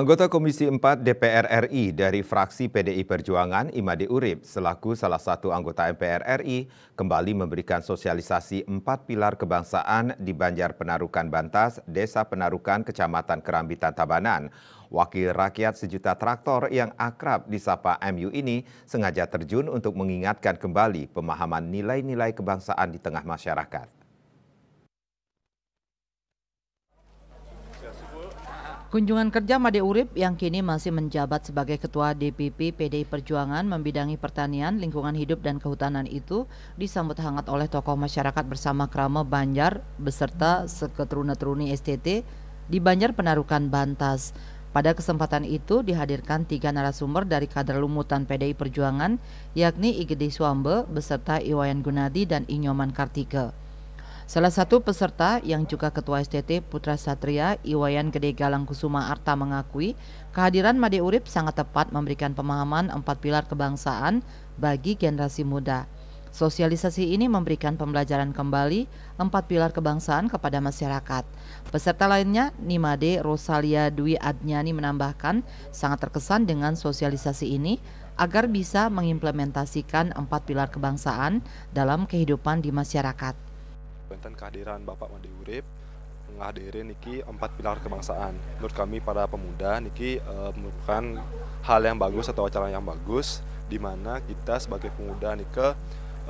Anggota Komisi 4 DPR RI dari fraksi PDI Perjuangan Imade Urib selaku salah satu anggota MPR RI kembali memberikan sosialisasi empat pilar kebangsaan di Banjar Penarukan Bantas, Desa Penarukan, Kecamatan Kerambitan Tabanan. Wakil rakyat sejuta traktor yang akrab disapa MU ini sengaja terjun untuk mengingatkan kembali pemahaman nilai-nilai kebangsaan di tengah masyarakat. Kunjungan kerja Made Urip yang kini masih menjabat sebagai Ketua DPP PDI Perjuangan membidangi pertanian, lingkungan hidup, dan kehutanan itu disambut hangat oleh tokoh masyarakat bersama Krama Banjar beserta seketruna teruni STT di Banjar Penarukan Bantas. Pada kesempatan itu dihadirkan tiga narasumber dari kader lumutan PDI Perjuangan yakni Igede Suambe beserta Iwayan Gunadi dan Inyoman Kartike. Salah satu peserta yang juga Ketua STT Putra Satria Iwayan Gede Galang Kusuma Arta mengakui kehadiran Made Urip sangat tepat memberikan pemahaman empat pilar kebangsaan bagi generasi muda. Sosialisasi ini memberikan pembelajaran kembali empat pilar kebangsaan kepada masyarakat. Peserta lainnya, Nimade Rosalia Dwi Adnyani menambahkan sangat terkesan dengan sosialisasi ini agar bisa mengimplementasikan empat pilar kebangsaan dalam kehidupan di masyarakat kehadiran Bapak Made Urip menghadiri niki empat pilar kebangsaan. Menurut kami para pemuda niki e, merupakan hal yang bagus atau acara yang bagus di mana kita sebagai pemuda nike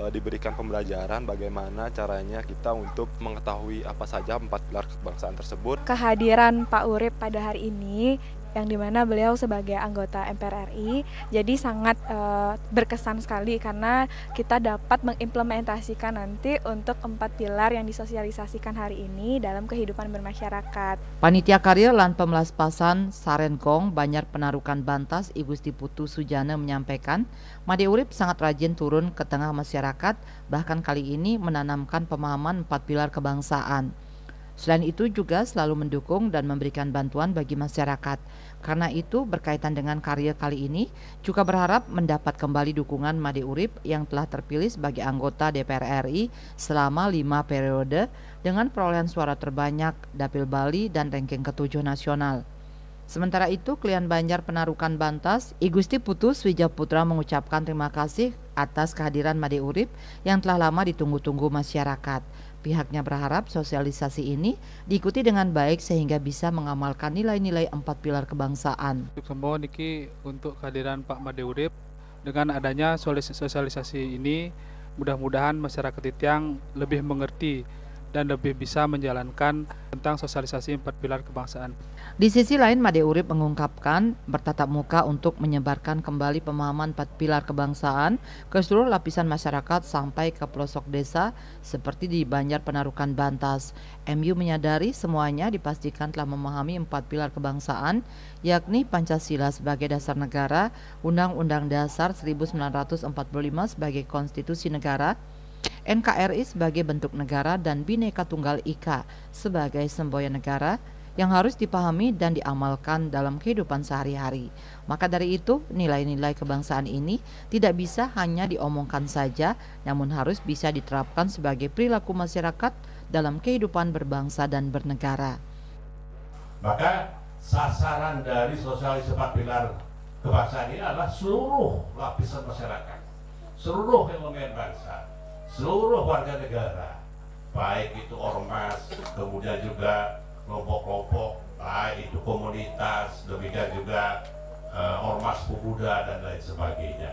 e, diberikan pembelajaran bagaimana caranya kita untuk mengetahui apa saja empat pilar kebangsaan tersebut. Kehadiran Pak Urip pada hari ini yang dimana beliau sebagai anggota MPR RI jadi sangat uh, berkesan sekali karena kita dapat mengimplementasikan nanti untuk empat pilar yang disosialisasikan hari ini dalam kehidupan bermasyarakat. Panitia Karya Lan Pemelas Pasan Sarenkong Banjar Penarukan Bantas Igusti Putu Sujana menyampaikan Made Urip sangat rajin turun ke tengah masyarakat bahkan kali ini menanamkan pemahaman empat pilar kebangsaan. Selain itu juga selalu mendukung dan memberikan bantuan bagi masyarakat. Karena itu berkaitan dengan karya kali ini juga berharap mendapat kembali dukungan Made Urip yang telah terpilih sebagai anggota DPR RI selama lima periode dengan perolehan suara terbanyak Dapil Bali dan ranking ketujuh nasional. Sementara itu, klien Banjar Penarukan Bantas, I Gusti Putu Swija Putra mengucapkan terima kasih atas kehadiran Made Urip yang telah lama ditunggu-tunggu masyarakat. Pihaknya berharap sosialisasi ini diikuti dengan baik sehingga bisa mengamalkan nilai-nilai empat pilar kebangsaan. Untuk semua Niki untuk kehadiran Pak Urip dengan adanya sosialisasi ini mudah-mudahan masyarakat Titiang lebih mengerti dan lebih bisa menjalankan tentang sosialisasi empat pilar kebangsaan. Di sisi lain, Made Urip mengungkapkan bertatap muka untuk menyebarkan kembali pemahaman empat pilar kebangsaan ke seluruh lapisan masyarakat sampai ke pelosok desa seperti di Banjar Penarukan Bantas. MU menyadari semuanya dipastikan telah memahami empat pilar kebangsaan yakni Pancasila sebagai dasar negara, Undang-Undang Dasar 1945 sebagai konstitusi negara, NKRI sebagai bentuk negara dan Bhinneka Tunggal Ika sebagai semboyan negara yang harus dipahami dan diamalkan dalam kehidupan sehari-hari. Maka dari itu, nilai-nilai kebangsaan ini tidak bisa hanya diomongkan saja, namun harus bisa diterapkan sebagai perilaku masyarakat dalam kehidupan berbangsa dan bernegara. Maka sasaran dari sosialis sepak pilar kebangsaan ini adalah seluruh lapisan masyarakat, seluruh elemen bangsa seluruh warga negara baik itu ormas kemudian juga kelompok-kelompok baik itu komunitas demikian juga uh, ormas pemuda dan lain sebagainya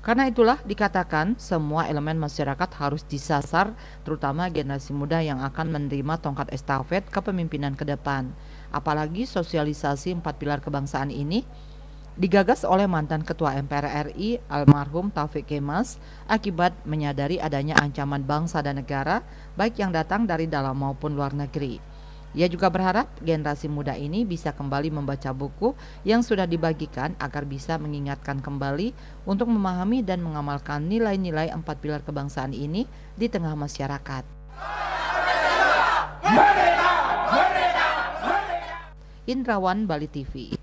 karena itulah dikatakan semua elemen masyarakat harus disasar terutama generasi muda yang akan menerima tongkat estafet kepemimpinan ke depan. Apalagi sosialisasi empat pilar kebangsaan ini digagas oleh mantan Ketua MPR RI almarhum Taufik Kemas akibat menyadari adanya ancaman bangsa dan negara baik yang datang dari dalam maupun luar negeri. Ia juga berharap generasi muda ini bisa kembali membaca buku yang sudah dibagikan agar bisa mengingatkan kembali untuk memahami dan mengamalkan nilai-nilai empat pilar kebangsaan ini di tengah masyarakat. Indrawan Bali TV